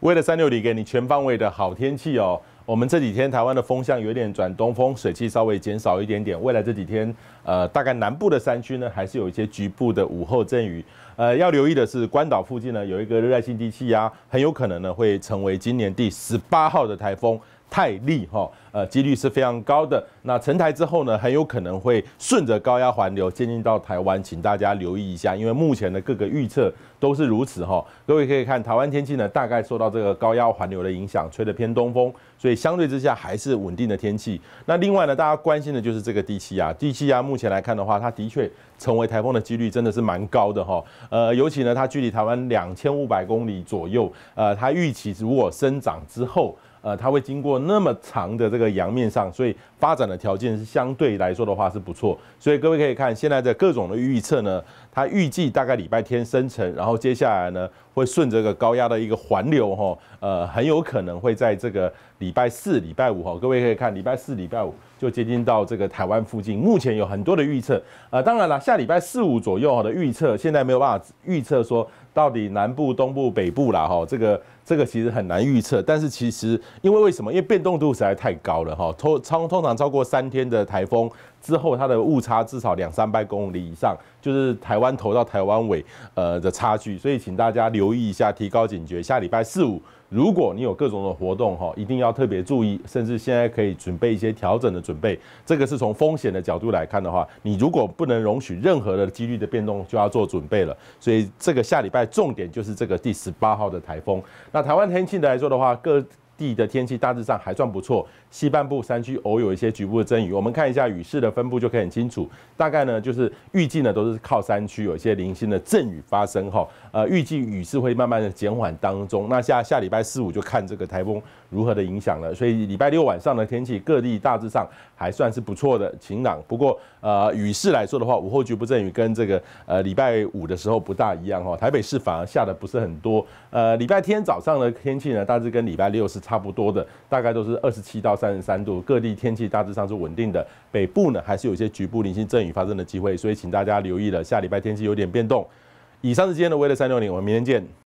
为了三六零给你全方位的好天气哦，我们这几天台湾的风向有点转东风，水气稍微减少一点点。未来这几天，呃，大概南部的山区呢，还是有一些局部的午后阵雨。呃，要留意的是，关岛附近呢有一个热带性低气压，很有可能呢会成为今年第十八号的台风。太利哈，呃，几率是非常高的。那成台之后呢，很有可能会顺着高压环流接近到台湾，请大家留意一下，因为目前的各个预测都是如此哈。各位可以看台湾天气呢，大概受到这个高压环流的影响，吹的偏东风，所以相对之下还是稳定的天气。那另外呢，大家关心的就是这个低气压，低气压目前来看的话，它的确成为台风的几率真的是蛮高的哈。呃，尤其呢，它距离台湾两千五百公里左右，呃，它预期如果生长之后。呃，它会经过那么长的这个洋面上，所以发展的条件是相对来说的话是不错。所以各位可以看现在的各种的预测呢，它预计大概礼拜天生成，然后接下来呢会顺着这个高压的一个环流哈，呃，很有可能会在这个礼拜四、礼拜五哈，各位可以看礼拜四、礼拜五就接近到这个台湾附近。目前有很多的预测，呃，当然了，下礼拜四五左右的预测现在没有办法预测说。到底南部、东部、北部啦，哈，这个这个其实很难预测，但是其实因为为什么？因为变动度实在太高了，哈，通通常超过三天的台风。之后它的误差至少两三百公里以上，就是台湾头到台湾尾呃的差距，所以请大家留意一下，提高警觉。下礼拜四五，如果你有各种的活动哈，一定要特别注意，甚至现在可以准备一些调整的准备。这个是从风险的角度来看的话，你如果不能容许任何的几率的变动，就要做准备了。所以这个下礼拜重点就是这个第十八号的台风。那台湾天气来说的话，各。地的天气大致上还算不错，西半部山区偶有一些局部的阵雨。我们看一下雨势的分布，就可以很清楚。大概呢，就是预计呢都是靠山区有一些零星的阵雨发生哈。呃，预计雨势会慢慢的减缓当中。那下下礼拜四五就看这个台风如何的影响了。所以礼拜六晚上的天气，各地大致上还算是不错的晴朗。不过呃雨势来说的话，午后局部阵雨跟这个呃礼拜五的时候不大一样哈。台北市反而下的不是很多。呃，礼拜天早上的天气呢，大致跟礼拜六是。差不多的，大概都是二十七到三十三度，各地天气大致上是稳定的。北部呢，还是有些局部零星阵雨发生的机会，所以请大家留意了，下礼拜天气有点变动。以上是今天的微 e 三六零，我们明天见。